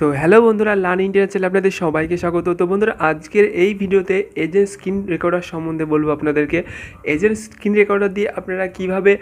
তো হ্যালো বন্ধুরা learn Indian channel আপনাদের সবাইকে স্বাগত তো বন্ধুরা আজকের এই ভিডিওতে এজেন্ট স্ক্রিন রেকর্ডার সম্বন্ধে বলবো আপনাদেরকে এজেন্ট স্ক্রিন রেকর্ডার দিয়ে আপনারা কিভাবে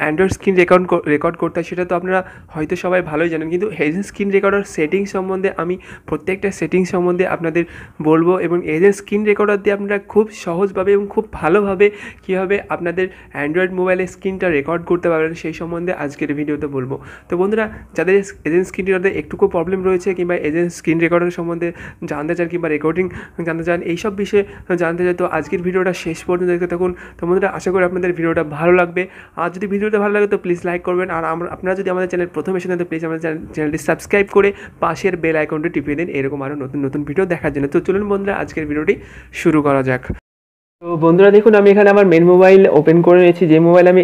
অ্যান্ড্রয়েড স্ক্রিন রেকর্ড রেকর্ড করতে হয় সেটা তো আপনারা হয়তো সবাই ভালোই জানেন কিন্তু এজেন্ট স্ক্রিন রেকর্ডার সেটিং সম্বন্ধে আমি প্রত্যেকটা সেটিং সম্বন্ধে আপনাদের বলবো এবং এজেন্ট স্ক্রিন রেকর্ডার দিয়ে আপনারা খুব সহজভাবে এবং খুব ভালোভাবে কীভাবে আপনাদের অ্যান্ড্রয়েড মোবাইলের স্ক্রিনটা রেকর্ড করতে পারবেন সেই সম্বন্ধে আজকের ভিডিওতে বলবো তো বন্ধুরা যাদের এজেন্ট স্ক্রিন রেকর্ডার একটুকু প্রবলেম রয়েছে কিংবা এজেন্ট স্ক্রিন রেকর্ডার সম্বন্ধে জানতে চান কিংবা রেকর্ডিং জানতে চান এইসব বিষয়ে জানতে চান তো আজকের ভিডিওটা শেষ পর্যন্ত দেখতে থাকুন তো বন্ধুরা আশা করি আপনাদের ভিডিওটা ভালো লাগবে আজ যদি ভিডিওটা ভালো লাগে তো প্লিজ লাইক করবেন আর আপনারা যদি আমাদের চ্যানেল প্রথম এসে তো প্লিজ আমাদের চ্যানেলটি সাবস্ক্রাইব করে পাশের বেল আইকনটি টিপিয়ে দিন এরকম আরও নতুন নতুন ভিডিও দেখার জন্য তো চলুন বন্ধুরা আজকের ভিডিওটি শুরু করা যাক তো বন্ধুরা দেখুন আমি এখানে আমার মেন মোবাইল ওপেন করে নিয়েছি যে মোবাইল আমি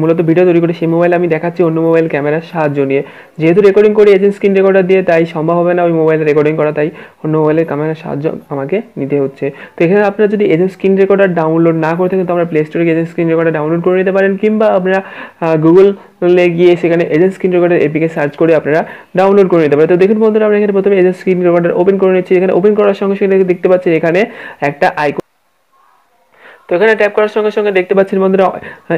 মূলত ভিডিও তৈরি করি সেই মোবাইল আমি দেখাচ্ছি অন্য মোবাইল ক্যামেরার সাহায্য নিয়ে যেহেতু রেকর্ডিং করি এজেন্ট স্ক্রিন রেকর্ডার দিয়ে তাই সম্ভব হবে না ওই মোবাইলে রেকর্ডিং করা তাই অন্য মোবাইলের ক্যামেরার সাহায্য আমাকে নিতে হচ্ছে তো এখানে আপনারা যদি এজেন্ট স্ক্রিন রেকর্ডার ডাউনলোড না করে থাকেন তো আমরা প্লে স্টোরে এজেন্ট স্ক্রিন রেকর্ডার ডাউনলোড করে নিতে পারেন কিংবা আপনারা গুগল লে গিয়ে সেখানে agent screen recorder APK search করে আপনারা ডাউনলোড করে নিতে পারেন তো দেখুন বন্ধুরা আমরা এখানে প্রথমে এজেন্ট স্ক্রিন রেকর্ডার ওপেন করে নিচ্ছি এখানে ওপেন করার সঙ্গে সঙ্গে দেখতে পাচ্ছি এখানে একটা আইকন তো এখানে ট্যাপ করার সঙ্গে সঙ্গে দেখতে পাচ্ছেন বন্ধুরা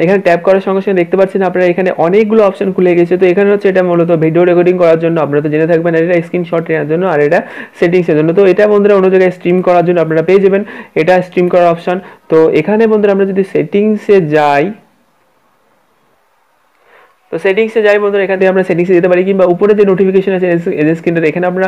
এখানে ট্যাপ করার সঙ্গে সঙ্গে দেখতে পাচ্ছেন আপনারা এখানে অনেকগুলো অপশন খুলে গেছে তো এখানে হচ্ছে এটা মূলত ভিডিও রেকর্ডিং করার জন্য আপনারা তো জেনে থাকবেন এটা স্ক্রিনশট নেওয়ার জন্য আর এটা সেটিংসের জন্য তো এটা বন্ধুরা অন্য জায়গায় স্ট্রিম করার জন্য আপনারা পেয়ে যাবেন এটা স্ট্রিম করার অপশন তো এখানে বন্ধুরা আমরা যদি সেটিংসে যাই তো সেটিংসে যাই বন্ধুরা এখান থেকে আমরা সেটিংসে যেতে পারি কিংবা উপরে যে নোটিফিকেশন আছে এদের স্ক্রিনের এখানে আমরা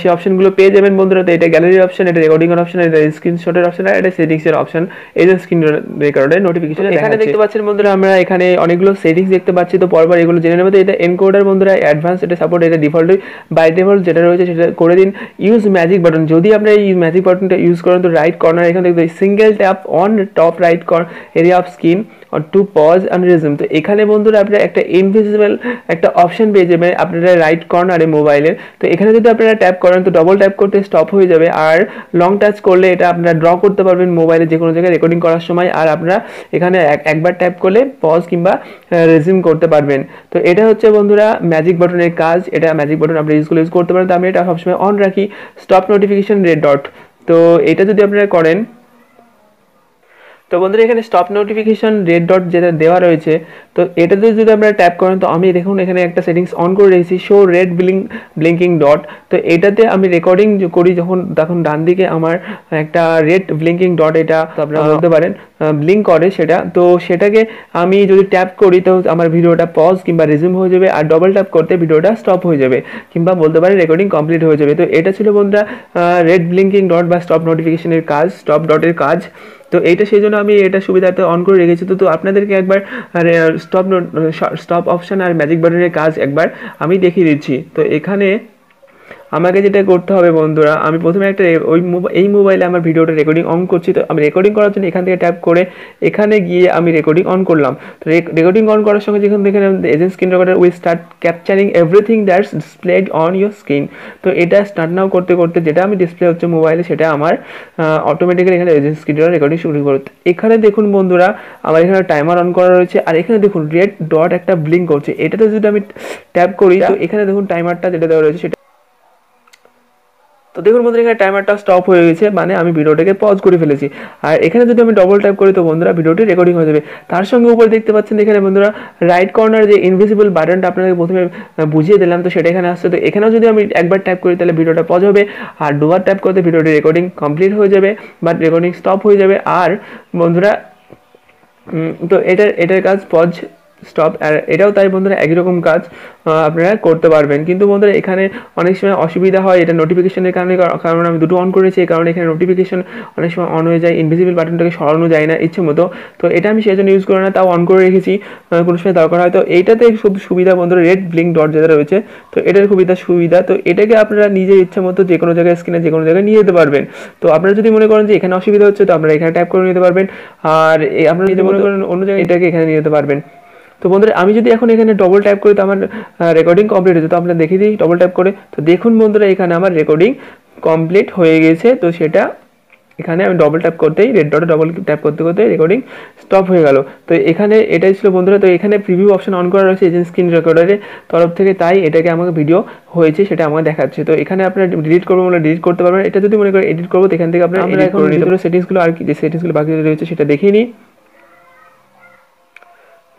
সেই অপশনগুলো পেয়ে যাবেন বন্ধুরা তো এটা গ্যালারি অপশন এটা রেকর্ডিং এর অপশন এটা স্ক্রিনশটের অপশন আর এটা সেটিংসের অপশন এই যে স্ক্রিন রেকর্ডে নোটিফিকেশন এখানে দেখতে পাচ্ছেন বন্ধুরা আমরা এখানে অনেকগুলো সেটিংস দেখতে পাচ্ছি তো পরবার এগুলো জেনে নেবো তো এটা এনকোডার বন্ধুরা অ্যাডভান্স এটা সাপোর্ট এটা ডিফল্ট বাই ডিফল্ট যেটা রয়েছে সেটা করে দিন ইউজ ম্যাজিক বাটন যদি আমরা এই ম্যাজিক বাটনটা ইউজ করেন তো রাইট কর্নার এখানে দেখতে single tap on top right corner area of screen to pause and resume তো এখানে বন্ধুরা আপনারা একটা ইনভিজিবল একটা অপশান পেয়ে যাবেন আপনারা রাইট কর্নারে মোবাইলের তো এখানে যদি আপনারা ট্যাপ করেন তো ডবল ট্যাপ করতে স্টপ হয়ে যাবে আর লং টাচ করলে এটা আপনারা ড্র করতে পারবেন মোবাইলে যে কোনো জায়গায় রেকর্ডিং করার সময় আর আপনারা এখানে একবার ট্যাপ করলে পজ কিংবা রেজিউম করতে পারবেন তো এটা হচ্ছে বন্ধুরা ম্যাজিক বাটনের কাজ এটা ম্যাজিক বাটন আপনি ইউজ করে ইউজ করতে পারেন তো আমি এটা সবসময় অন রাখি স্টপ নোটিফিকেশন রেড ডট তো এটা যদি আপনারা করেন তো বন্ধুরা এখানে স্টপ নোটিফিকেশন রেড ডট যেটা দেওয়া রয়েছে তো এটাতে যদি আপনারা ট্যাপ করেন তো আমি দেখুন এখানে একটা সেটিংস অন করে রেখেছি show red bling blinking dot তো এটাতে আমি রেকর্ডিং করি যখন তখন ডান দিকে আমার একটা রেড ব্লিঙ্কিং ডট এটা আপনারা বলতে পারেন ব্লিং করে সেটা তো সেটাকে আমি যদি ট্যাপ করি তো আমার ভিডিওটা পজ কিংবা রেজিউম হয়ে যাবে আর ডবল ট্যাপ করতে ভিডিওটা স্টপ হয়ে যাবে কিংবা বলতে পারেন রেকর্ডিং কমপ্লিট হয়ে যাবে তো এটা ছিল বন্ধুরা রেড ব্লিঙ্কিং ডট বা স্টপ নোটিফিকেশনের কাজ স্টপ ডটের কাজ তো এইটা সেই জন্য আমি এটা সুবিধাটা অন করে রেখেছি তো তো আপনাদেরকে একবার স্টপ স্টপ অপশান আর ম্যাজিক বাটনের কাজ একবার আমি দেখিয়ে দিচ্ছি তো এখানে আমাকে যেটা করতে হবে বন্ধুরা আমি প্রথমে একটা ওই এই মোবাইলে আমার ভিডিওটা রেকর্ডিং অন করছি তো আমি রেকর্ডিং করার জন্য এখান থেকে ট্যাপ করে এখানে গিয়ে আমি রেকর্ডিং অন করলাম তো রেকর্ডিং অন করার সঙ্গে যেখান থেকে agent screen recorder we start capturing everything that's displayed on your screen তো এটা স্টার্ট নাও করতে করতে যেটা আমি ডিসপ্লে হচ্ছে মোবাইলে সেটা আমার অটোমেটিক্যালি এখানে এজেন্ট স্ক্রিন রেকর্ডিং শুরু করতে এখানে দেখুন বন্ধুরা আমার এখানে টাইমার অন করা রয়েছে আর এখানে দেখুন রেড ডট একটা ব্লিঙ্ক করছে এটাতে যদি আমি ট্যাপ করি তো এখানে দেখুন টাইমারটা যেটা দেওয়া রয়েছে সেটা তো দেখুন বন্ধুরা এখানে টাইমারটা স্টপ হয়ে গেছে মানে আমি ভিডিওটাকে পজ করে ফেলেছি আর এখানে যদি আমি ডবল ট্যাপ করি তো বন্ধুরা ভিডিওটি রেকর্ডিং হয়ে যাবে তার সঙ্গে উপরে দেখতে পাচ্ছেন এখানে বন্ধুরা রাইট কর্নার যে ইনভিজিবল বাটনটা আপনাকে প্রথমে বুঝিয়ে দিলাম তো সেটা এখানে আসছে তো এখানেও যদি আমি একবার ট্যাপ করি তাহলে ভিডিওটা পজ হবে আর দুবার ট্যাপ করতে ভিডিওটি রেকর্ডিং কমপ্লিট হয়ে যাবে বা রেকর্ডিং স্টপ হয়ে যাবে আর বন্ধুরা তো এটার এটার কাজ পজ স্টপ আর এটাও তাই বন্ধুরা একই রকম কাজ আপনারা করতে পারবেন কিন্তু বন্ধুরা এখানে অনেক সময় অসুবিধা হয় এটা নোটিফিকেশনের কারণে কারণ আমি দুটো অন করেছি এই কারণে এখানে নোটিফিকেশন অনেক সময় অন হয়ে যায় ইনভিজিবল বাটনটাকে সরানো যায় না ইচ্ছে মতো তো এটা আমি সেই জন্য ইউজ করি না তাও অন করে রেখেছি কোনো সময় দরকার হয় তো এইটাতে শুধু সুবিধা বন্ধুরা রেড ব্লিঙ্ক ডট যেটা রয়েছে তো এটার সুবিধা সুবিধা তো এটাকে আপনারা নিজের ইচ্ছে মতো যে কোনো জায়গায় স্ক্রিনে যে কোনো জায়গায় নিয়ে যেতে পারবেন তো আপনারা যদি মনে করেন যে এখানে অসুবিধা হচ্ছে তো আপনারা এখানে ট্যাপ করে নিতে পারবেন আর আপনারা যদি মনে করেন অন্য জায়গায় এটাকে এখানে নিয়ে যেতে পারবেন তো বন্ধুরা আমি যদি এখন এখানে ডবল টাইপ করি তো আমার রেকর্ডিং কমপ্লিট হয়েছে তো আপনারা দেখে দিই ডবল টাইপ করে তো দেখুন বন্ধুরা এখানে আমার রেকর্ডিং কমপ্লিট হয়ে গেছে তো সেটা এখানে আমি ডবল ট্যাপ করতেই রেড ডটে ডবল ট্যাপ করতে করতে রেকর্ডিং স্টপ হয়ে গেল তো এখানে এটাই ছিল বন্ধুরা তো এখানে প্রিভিউ অপশন অন করা রয়েছে এজেন্ট স্ক্রিন রেকর্ডারের তরফ থেকে তাই এটাকে আমাকে ভিডিও হয়েছে সেটা আমাকে দেখাচ্ছে তো এখানে আপনার ডিলিট করবো বলে ডিলিট করতে পারবেন এটা যদি মনে করেন এডিট করবো এখান থেকে আপনার সেটিংসগুলো আর কি যে সেটিংসগুলো বাকি রয়েছে সেটা দেখিয়ে নিই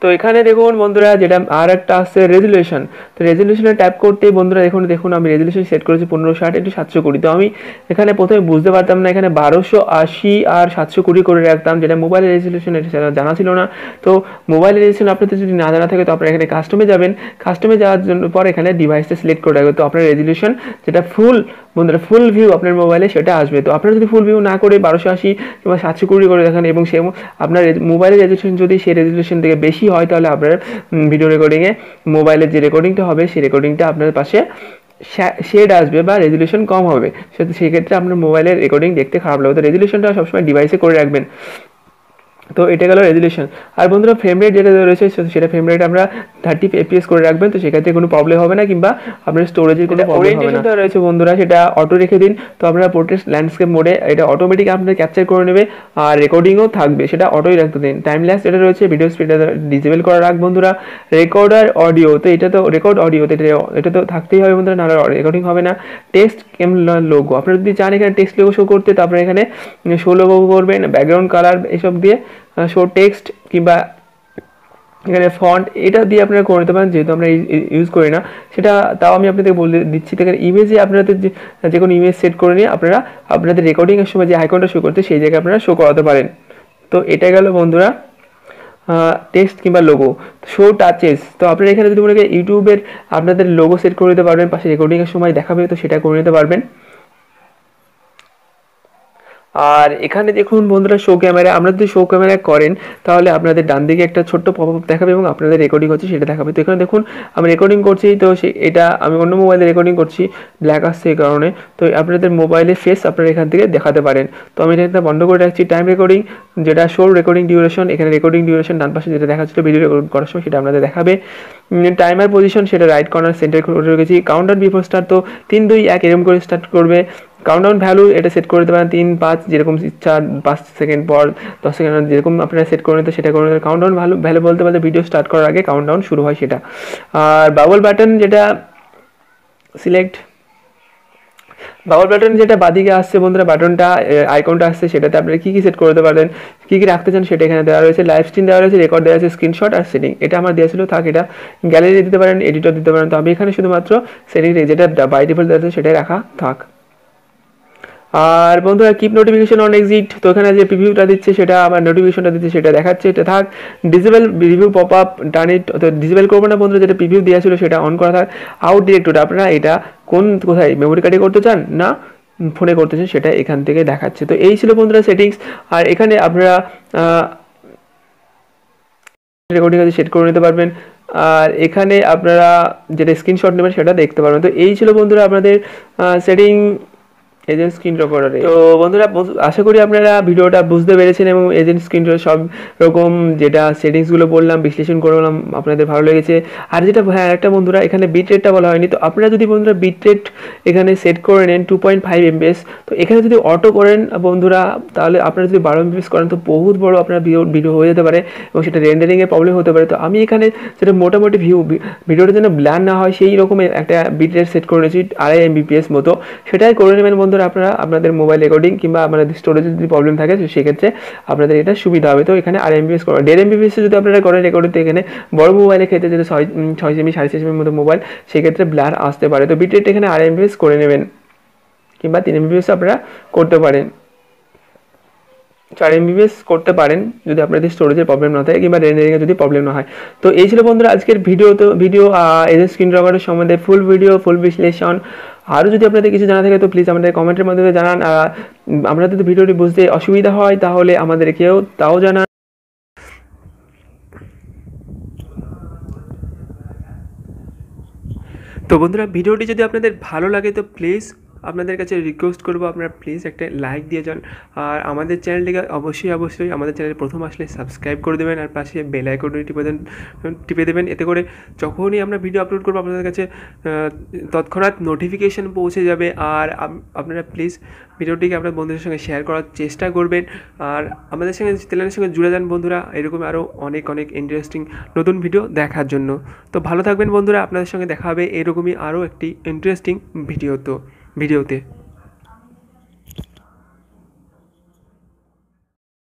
তো এখানে দেখুন বন্ধুরা যেটা আর একটা আসছে রেজুলেশন তো রেজুলেশনে ট্যাপ করতে বন্ধুরা দেখুন দেখুন আমি রেজুলেশন সেট করেছি পনেরো ষাট একটু সাতশো কুড়ি তো আমি এখানে প্রথমে বুঝতে পারতাম না এখানে বারোশো আশি আর সাতশো কুড়ি করে রাখতাম যেটা মোবাইলের রেজুলেশন এটা জানা ছিল না তো মোবাইল রেজুলেশন আপনাদের যদি না জানা থাকে তো আপনারা এখানে কাস্টমে যাবেন কাস্টমে যাওয়ার জন্য পর এখানে ডিভাইসটা সিলেক্ট করে রাখবেন তো আপনার রেজুলেশন যেটা ফুল বন্ধুরা ফুল ভিউ আপনার মোবাইলে সেটা আসবে তো আপনারা যদি ফুল ভিউ না করে বারোশো আশি কিংবা সাতশো কুড়ি করে দেখান এবং সে আপনার মোবাইলের রেজুলেশন যদি সেই রেজুলেশন থেকে বেশি হয় তাহলে আপনার ভিডিও রেকর্ডিংয়ে মোবাইলের যে রেকর্ডিংটা হবে সেই রেকর্ডিংটা আপনার পাশে শেড আসবে বা রেজুলেশন কম হবে সেক্ষেত্রে আপনার মোবাইলের রেকর্ডিং দেখতে খারাপ লাগবে তো রেজুলেশনটা সবসময় ডিভাইসে করে রাখবেন তো এটা গেল রেজুলেশন আর বন্ধুরা ফ্রেম রেট যেটা রয়েছে সেটা ফ্রেম রেট আমরা থার্টি এপিএস করে রাখবেন তো সেক্ষেত্রে কোনো প্রবলেম হবে না কিংবা আপনার স্টোরেজের কোনো ওরিয়েন্টেশনটা রয়েছে বন্ধুরা সেটা অটো রেখে দিন তো আপনারা পোর্ট্রেট ল্যান্ডস্কেপ মোডে এটা অটোমেটিক আপনার ক্যাপচার করে নেবে আর রেকর্ডিংও থাকবে সেটা অটোই রাখতে দিন টাইম ল্যাস এটা রয়েছে ভিডিও স্পিড ডিজেবল করা রাখ বন্ধুরা রেকর্ড আর অডিও তো এটা তো রেকর্ড অডিও তো এটা তো থাকতেই হবে বন্ধুরা নাহলে রেকর্ডিং হবে না টেক্সট কেম লোগো আপনারা যদি চান এখানে টেক্সট লোগো শো করতে তো আপনারা এখানে শো লোগো করবেন ব্যাকগ্রাউন্ড কালার এসব দিয়ে শো টেক্সট কিংবা এখানে ফন্ট এটা দিয়ে আপনারা করে নিতে পারেন যেহেতু আমরা ইউজ করি না সেটা তাও আমি আপনাদের বলে দিচ্ছি এখানে ইমেজে আপনাদের যে কোনো ইমেজ সেট করে নিয়ে আপনারা আপনাদের রেকর্ডিংয়ের সময় যে আইকনটা শো করতে সেই জায়গায় আপনারা শো করাতে পারেন তো এটা গেল বন্ধুরা টেক্সট কিংবা লোগো শো টাচেস তো আপনারা এখানে যদি মনে করেন ইউটিউবের আপনাদের লোগো সেট করে নিতে পারবেন পাশে রেকর্ডিংয়ের সময় দেখাবে তো সেটা করে নিতে পারবেন আর এখানে দেখুন বন্ধুরা শো ক্যামেরা আপনারা যদি শো ক্যামেরা করেন তাহলে আপনাদের ডান দিকে একটা ছোট্ট পপ আপ দেখাবে এবং আপনাদের রেকর্ডিং হচ্ছে সেটা দেখাবে তো এখানে দেখুন আমি রেকর্ডিং করছি তো সে এটা আমি অন্য মোবাইলে রেকর্ডিং করছি ব্ল্যাক আসছে এই কারণে তো আপনাদের মোবাইলে ফেস আপনারা এখান থেকে দেখাতে পারেন তো আমি এটা বন্ধ করে রাখছি টাইম রেকর্ডিং যেটা শোর রেকর্ডিং ডিউরেশন এখানে রেকর্ডিং ডিউরেশন ডান পাশে যেটা দেখাচ্ছিল ভিডিও রেকর্ড করার সময় সেটা আপনাদের দেখাবে টাইমার পজিশন সেটা রাইট কর্নার সেন্টার করে রেখেছি কাউন্টার বিফোর স্টার্ট তো তিন দুই এক এরম করে স্টার্ট করবে কাউন্টডাউন ভ্যালু এটা সেট করে দিতে পারেন তিন পাঁচ যেরকম ইচ্ছা পাঁচ সেকেন্ড পর দশ সেকেন্ড যেরকম আপনারা সেট করে নিতে সেটা করে নিতে ভ্যালু ভ্যালু বলতে বলতে ভিডিও স্টার্ট করার আগে কাউন্টাউন শুরু হয় সেটা আর বাবল ব্যাটন যেটা সিলেক্ট বাবল ব্যাটন যেটা বাদিকে আসছে বন্ধুরা বাটনটা আইকনটা আসছে সেটাতে আপনারা কী কী সেট করতে পারেন কী কী রাখতে চান সেটা এখানে দেওয়া রয়েছে লাইভ স্ট্রিম দেওয়া রয়েছে রেকর্ড দেওয়া আছে স্ক্রিনশট আর সেটিং এটা আমার দেওয়া ছিল থাক এটা গ্যালারি দিতে পারেন এডিটর দিতে পারেন তো আমি এখানে শুধুমাত্র সেটিং যেটা বাই ডিফল্ট দেওয়া সেটাই রাখা থাক আর বন্ধুরা কিপ নোটিফিকেশন অন এক্সিট তো এখানে যে প্রিভিউটা দিচ্ছে সেটা আমার নোটিফিকেশনটা দিচ্ছে সেটা দেখাচ্ছে এটা থাক disable review pop up done it তো ডিসেবল করবো না বন্ধুরা যেটা প্রিভিউ দেওয়া ছিল সেটা অন করা থাক আউট ডিরেক্টর আপনারা এটা কোন কোথায় মেমোরি কার্ডে করতে চান না ফোনে করতে চান সেটা এখান থেকে দেখাচ্ছে তো এই ছিল বন্ধুরা সেটিংস আর এখানে আপনারা রেকর্ডিং আছে সেট করে নিতে পারবেন আর এখানে আপনারা যেটা স্ক্রিনশট নেবেন সেটা দেখতে পারবেন তো এই ছিল বন্ধুরা আপনাদের সেটিং এজেন্ট স্ক্রিন রেকর্ডারে তো বন্ধুরা আশা করি আপনারা ভিডিওটা বুঝতে পেরেছেন এবং এজেন্ট স্ক্রিন সব রকম যেটা সেটিংসগুলো বললাম বিশ্লেষণ করলাম আপনাদের ভালো লেগেছে আর যেটা হ্যাঁ একটা বন্ধুরা এখানে বিট রেটটা বলা হয়নি তো আপনারা যদি বন্ধুরা বিট রেট এখানে সেট করে নেন টু পয়েন্ট ফাইভ এমবিএস তো এখানে যদি অটো করেন বন্ধুরা তাহলে আপনারা যদি বারো এমবিএস করেন তো বহুত বড় আপনার ভিডিও হয়ে যেতে পারে এবং সেটা রেন্ডারিংয়ের প্রবলেম হতে পারে তো আমি এখানে যেটা মোটামুটি ভিউ ভিডিওটা যেন ব্ল্যান না হয় সেই রকম একটা বিট রেট সেট করে নিয়েছি আড়াই এমবিপিএস মতো সেটাই করে নেবেন বন্ধু বন্ধুরা আপনারা আপনাদের মোবাইল রেকর্ডিং কিংবা আপনাদের স্টোরেজে যদি প্রবলেম থাকে সেক্ষেত্রে আপনাদের এটা সুবিধা হবে তো এখানে আর এমবিএস করা দেড় এমবিএসে যদি আপনারা করেন রেকর্ডিং তো এখানে বড় মোবাইলের ক্ষেত্রে যেটা ছয় ছয় জিবি সাড়ে ছয় জিবির মতো মোবাইল সেক্ষেত্রে ব্লার আসতে পারে তো বিটেট এখানে আর এমবিএস করে নেবেন কিংবা তিন এমবিএস আপনারা করতে পারেন চার এমবিএস করতে পারেন যদি আপনাদের স্টোরেজের প্রবলেম না থাকে কিংবা রেন্ডারিংয়ে যদি প্রবলেম না হয় তো এই ছিল বন্ধুরা আজকের ভিডিও তো ভিডিও এদের স্ক্রিন রেকর্ডের সম্বন্ধে ফুল ভিডিও ফুল বিশ্লেষণ আরও যদি আপনাদের কিছু জানা থাকে তো প্লিজ আমাদের কমেন্টের মধ্যে জানান আমরা যদি ভিডিওটি বুঝতে অসুবিধা হয় তাহলে আমাদের কেউ তাও জানান তো বন্ধুরা ভিডিওটি যদি আপনাদের ভালো লাগে তো প্লিজ আপনাদের কাছে রিকোয়েস্ট করবো আপনারা প্লিজ একটা লাইক দিয়ে যান আর আমাদের চ্যানেলটিকে অবশ্যই অবশ্যই আমাদের চ্যানেলে প্রথম আসলে সাবস্ক্রাইব করে দেবেন আর পাশে বেল আইকনটি টিপে দেন টিপে দেবেন এতে করে যখনই আমরা ভিডিও আপলোড করবো আপনাদের কাছে তৎক্ষণাৎ নোটিফিকেশান পৌঁছে যাবে আর আপনারা প্লিজ ভিডিওটিকে আপনার বন্ধুদের সঙ্গে শেয়ার করার চেষ্টা করবেন আর আমাদের সঙ্গে চ্যানেলের সঙ্গে জুড়ে যান বন্ধুরা এরকম আরও অনেক অনেক ইন্টারেস্টিং নতুন ভিডিও দেখার জন্য তো ভালো থাকবেন বন্ধুরা আপনাদের সঙ্গে দেখা হবে এরকমই আরও একটি ইন্টারেস্টিং ভিডিও তো ভিডিওতে